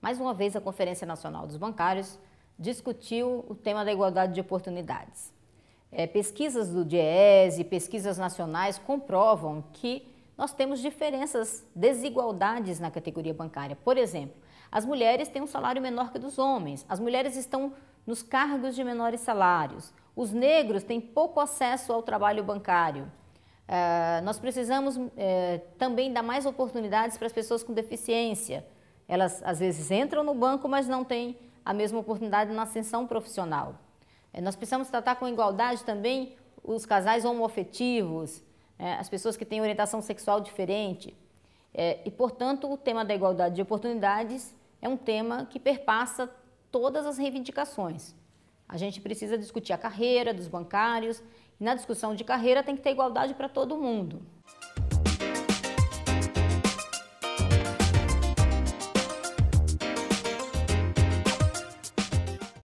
Mais uma vez, a Conferência Nacional dos Bancários discutiu o tema da igualdade de oportunidades. É, pesquisas do DIES e pesquisas nacionais comprovam que nós temos diferenças, desigualdades na categoria bancária. Por exemplo, as mulheres têm um salário menor que dos homens, as mulheres estão nos cargos de menores salários, os negros têm pouco acesso ao trabalho bancário. É, nós precisamos é, também dar mais oportunidades para as pessoas com deficiência elas às vezes entram no banco, mas não têm a mesma oportunidade na ascensão profissional. É, nós precisamos tratar com igualdade também os casais homoafetivos, né, as pessoas que têm orientação sexual diferente. É, e, portanto, o tema da igualdade de oportunidades é um tema que perpassa todas as reivindicações. A gente precisa discutir a carreira dos bancários, e na discussão de carreira tem que ter igualdade para todo mundo.